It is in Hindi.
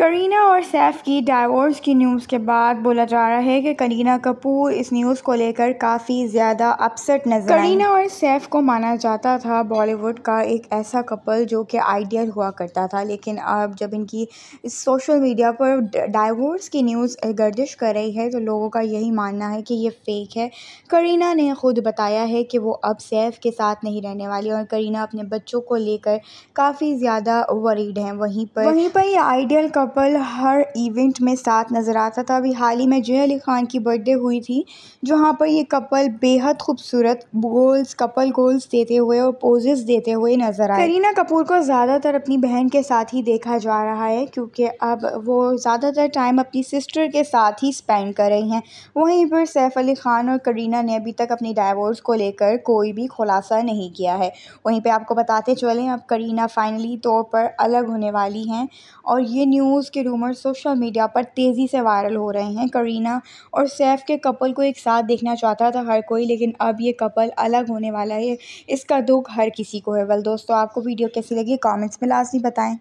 करीना और सैफ की डाइवोर्स की न्यूज़ के बाद बोला जा रहा है कि करीना कपूर इस न्यूज़ को लेकर काफ़ी ज़्यादा अपसेट नजर करीना और सैफ को माना जाता था बॉलीवुड का एक ऐसा कपल जो कि आइडियल हुआ करता था लेकिन अब जब इनकी इस सोशल मीडिया पर डाइवोर्स की न्यूज़ गर्दिश कर रही है तो लोगों का यही मानना है कि ये फेक है करीना ने खुद बताया है कि वो अब सैफ के साथ नहीं रहने वाली और करीना अपने बच्चों को लेकर काफ़ी ज़्यादा वरीड हैं वहीं पर वहीं पर ये आइडियल कपल कपल हर इवेंट में साथ नज़र आता था अभी हाल ही में जय अली ख़ान की बर्थडे हुई थी जहाँ पर ये कपल बेहद खूबसूरत गोल्स कपल गोल्स देते हुए और पोजेस देते हुए नज़र आए करीना कपूर को ज़्यादातर अपनी बहन के साथ ही देखा जा रहा है क्योंकि अब वो ज़्यादातर टाइम अपनी सिस्टर के साथ ही स्पेंड कर रही हैं वहीं पर सैफ अली ख़ान और करीना ने अभी तक अपनी डाइवोर्स को लेकर कोई भी खुलासा नहीं किया है वहीं पर आपको बताते चलें अब करीना फ़ाइनली तौर पर अलग होने वाली हैं और ये न्यूज़ प्रपोज़ के रूमर्स सोशल मीडिया पर तेज़ी से वायरल हो रहे हैं करीना और सैफ के कपल को एक साथ देखना चाहता था हर कोई लेकिन अब ये कपल अलग होने वाला है इसका दुख हर किसी को है वेल दोस्तों आपको वीडियो कैसी लगी कमेंट्स में लाजमी बताएं